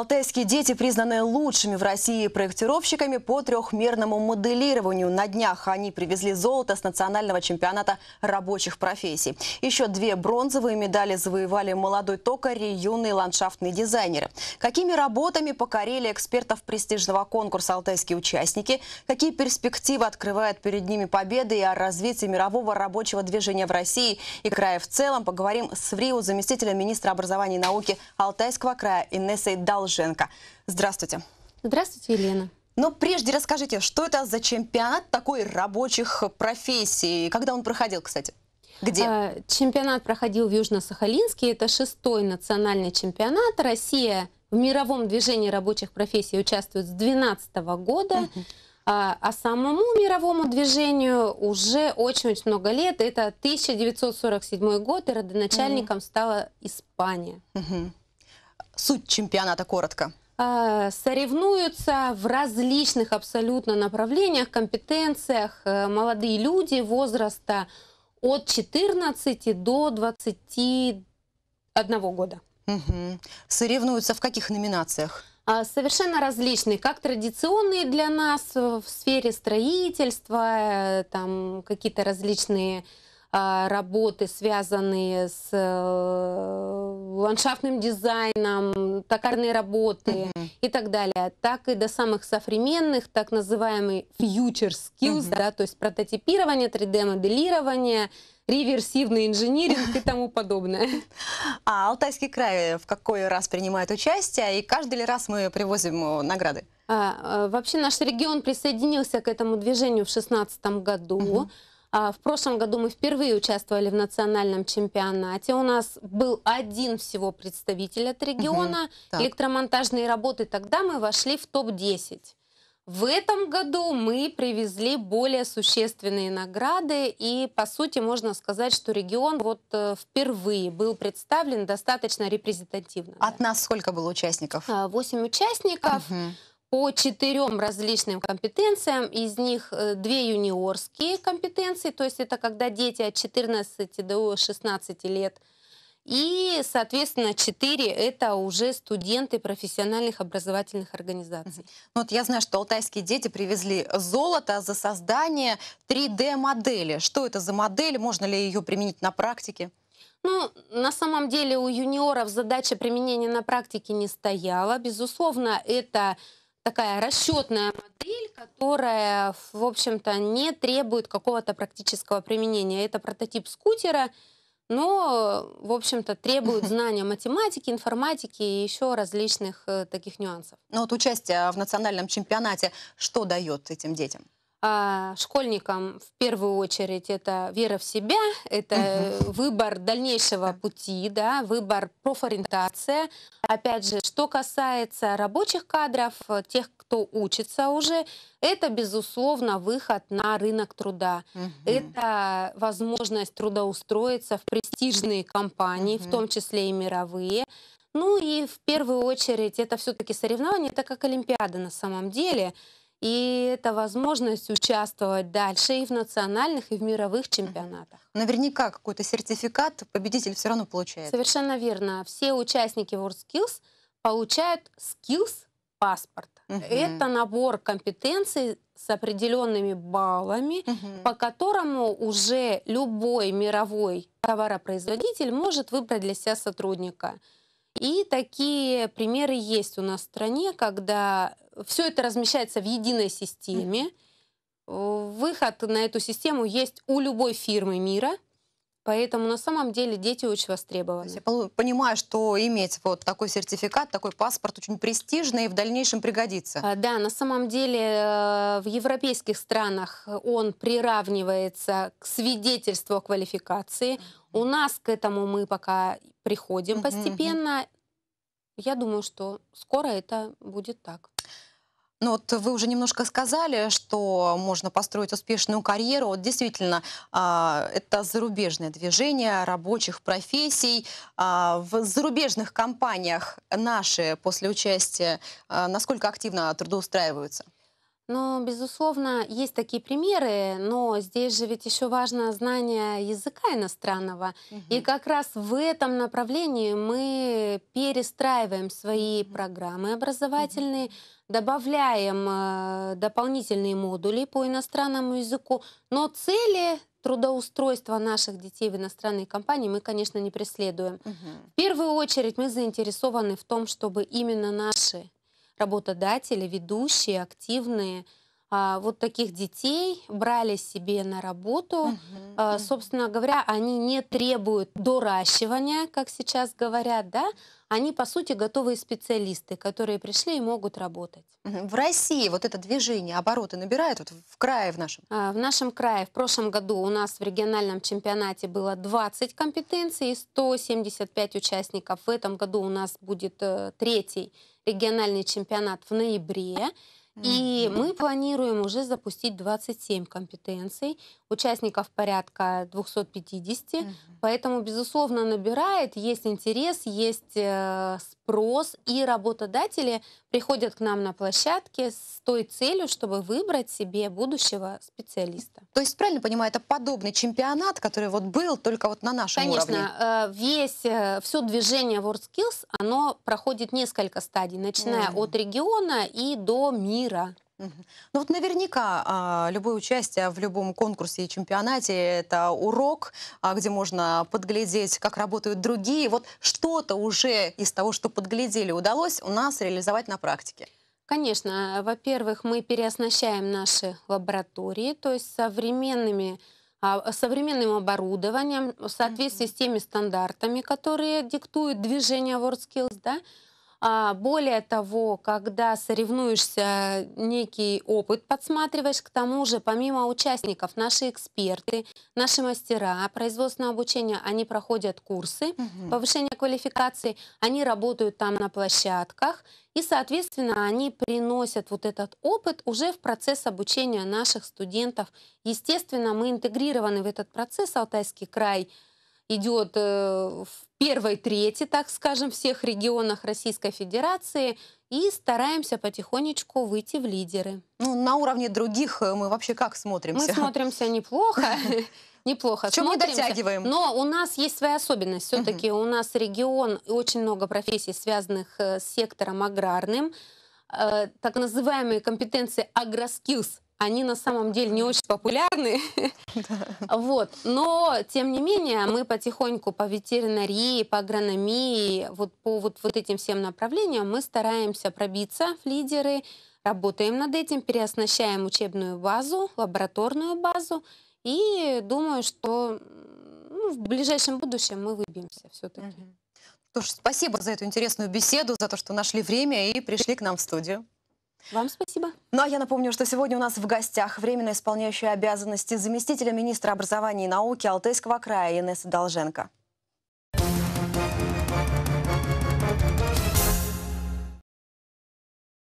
Алтайские дети признаны лучшими в России проектировщиками по трехмерному моделированию. На днях они привезли золото с национального чемпионата рабочих профессий. Еще две бронзовые медали завоевали молодой токарь и юные ландшафтные дизайнеры. Какими работами покорили экспертов престижного конкурса алтайские участники? Какие перспективы открывают перед ними победы и о развитии мирового рабочего движения в России и крае в целом? Поговорим с ВРИУ заместителя министра образования и науки Алтайского края Инессой Дал Долженко. Здравствуйте. Здравствуйте, Елена. Но прежде расскажите, что это за чемпионат такой рабочих профессий? Когда он проходил, кстати? Где? А, чемпионат проходил в Южно-Сахалинске. Это шестой национальный чемпионат. Россия в мировом движении рабочих профессий участвует с 2012 года. Угу. А, самому мировому движению уже очень-очень много лет. Это 1947 год, и родоначальником угу. стала Испания. Угу суть чемпионата коротко? А, соревнуются в различных абсолютно направлениях, компетенциях э, молодые люди возраста от 14 до 21 года. Угу. Соревнуются в каких номинациях? А, совершенно различные, как традиционные для нас в сфере строительства, э, там какие-то различные а, работы, связанные с э, ландшафтным дизайном, токарные работы mm -hmm. и так далее, так и до самых современных, так называемый future skills, mm -hmm. да, то есть прототипирование, 3D-моделирование, реверсивный инжиниринг и тому подобное. А Алтайский край э, в какой раз принимает участие и каждый ли раз мы привозим э, награды? А, вообще наш регион присоединился к этому движению в 2016 году. Угу. А, в прошлом году мы впервые участвовали в национальном чемпионате. У нас был один всего представитель от региона. Угу, Электромонтажные работы. Тогда мы вошли в топ-10. В этом году мы привезли более существенные награды. И, по сути, можно сказать, что регион вот э, впервые был представлен достаточно репрезентативно. От да. нас сколько было участников? А, восемь участников. Угу по четырем различным компетенциям. Из них э, две юниорские компетенции, то есть это когда дети от 14 до 16 лет. И, соответственно, четыре это уже студенты профессиональных образовательных организаций. Ну, вот я знаю, что алтайские дети привезли золото за создание 3D-модели. Что это за модель? Можно ли ее применить на практике? Ну, на самом деле у юниоров задача применения на практике не стояла. Безусловно, это такая расчетная модель, которая, в общем-то, не требует какого-то практического применения. Это прототип скутера, но, в общем-то, требует знания математики, информатики и еще различных э, таких нюансов. Но ну, вот участие в национальном чемпионате что дает этим детям? А, школьникам в первую очередь это вера в себя, это угу. выбор дальнейшего пути, да, выбор профориентация. Опять же, что касается рабочих кадров, э, тех, кто учится уже, это, безусловно, выход на рынок труда. Угу. Это возможность трудоустроиться в престижные компании, угу. в том числе и мировые. Ну и в первую очередь это все-таки соревнование, это как Олимпиада на самом деле. И это возможность участвовать дальше и в национальных, и в мировых чемпионатах. Наверняка какой-то сертификат победитель все равно получает. Совершенно верно. Все участники WorldSkills получают Skills паспорт. Угу. Это набор компетенций с определенными баллами, угу. по которому уже любой мировой товаропроизводитель может выбрать для себя сотрудника. И такие примеры есть у нас в стране, когда все это размещается в единой системе. Выход на эту систему есть у любой фирмы мира. Поэтому на самом деле дети очень востребованы. Я понимаю, что иметь вот такой сертификат, такой паспорт очень престижный и в дальнейшем пригодится. А, да, на самом деле э, в европейских странах он приравнивается к свидетельству о квалификации. У нас к этому мы пока приходим постепенно. Я думаю, что скоро это будет так. Ну вот вы уже немножко сказали, что можно построить успешную карьеру. Вот действительно, а, это зарубежное движение рабочих профессий. А, в зарубежных компаниях наши после участия а, насколько активно трудоустраиваются? Но, безусловно, есть такие примеры, но здесь же ведь еще важно знание языка иностранного. Угу. И как раз в этом направлении мы перестраиваем свои угу. программы образовательные, угу. добавляем э, дополнительные модули по иностранному языку, но цели трудоустройства наших детей в иностранные компании мы, конечно, не преследуем. Угу. В первую очередь мы заинтересованы в том, чтобы именно наши работодатели, ведущие, активные – а, вот таких детей брали себе на работу. Угу, а, собственно говоря, они не требуют доращивания, как сейчас говорят, да? Они, по сути, готовые специалисты, которые пришли и могут работать. В России вот это движение, обороты набирает вот в крае в нашем? А, в нашем крае. В прошлом году у нас в региональном чемпионате было 20 компетенций и 175 участников. В этом году у нас будет э, третий региональный чемпионат в ноябре. И мы планируем уже запустить 27 компетенций, участников порядка 250, поэтому, безусловно, набирает, есть интерес, есть э, спрос, и работодатели приходят к нам на площадке с той целью, чтобы выбрать себе будущего специалиста. То есть, правильно понимаю, это подобный чемпионат, который вот был только вот на нашем Конечно, уровне? Конечно, э, весь, э, все движение WorldSkills, оно проходит несколько стадий, начиная mm. от региона и до мира. Ну вот наверняка а, любое участие в любом конкурсе и чемпионате это урок, а, где можно подглядеть, как работают другие. Вот что-то уже из того, что подглядели, удалось у нас реализовать на практике. Конечно, во-первых, мы переоснащаем наши лаборатории, то есть современными а, современным оборудованием, в соответствии mm -hmm. с теми стандартами, которые диктуют движение WorldSkills, да, а более того, когда соревнуешься, некий опыт подсматриваешь. К тому же, помимо участников, наши эксперты, наши мастера производственного обучения, они проходят курсы угу. повышения квалификации, они работают там на площадках. И, соответственно, они приносят вот этот опыт уже в процесс обучения наших студентов. Естественно, мы интегрированы в этот процесс Алтайский край – идет э, в первой трети, так скажем, всех регионах Российской Федерации и стараемся потихонечку выйти в лидеры. Ну, на уровне других э, мы вообще как смотримся? Мы смотримся неплохо. Неплохо. Чем мы дотягиваем? Но у нас есть своя особенность. Все-таки у нас регион, очень много профессий, связанных э, с сектором аграрным. Так называемые компетенции агроскиллс они на самом деле не очень популярны. Да. Вот. Но, тем не менее, мы потихоньку по ветеринарии, по агрономии, вот по вот, вот этим всем направлениям мы стараемся пробиться в лидеры, работаем над этим, переоснащаем учебную базу, лабораторную базу, и думаю, что ну, в ближайшем будущем мы выбьемся все-таки. Угу. Что спасибо за эту интересную беседу, за то, что нашли время и пришли к нам в студию. Вам спасибо. Ну а я напомню, что сегодня у нас в гостях временно исполняющая обязанности заместителя министра образования и науки Алтайского края Инесса Долженко.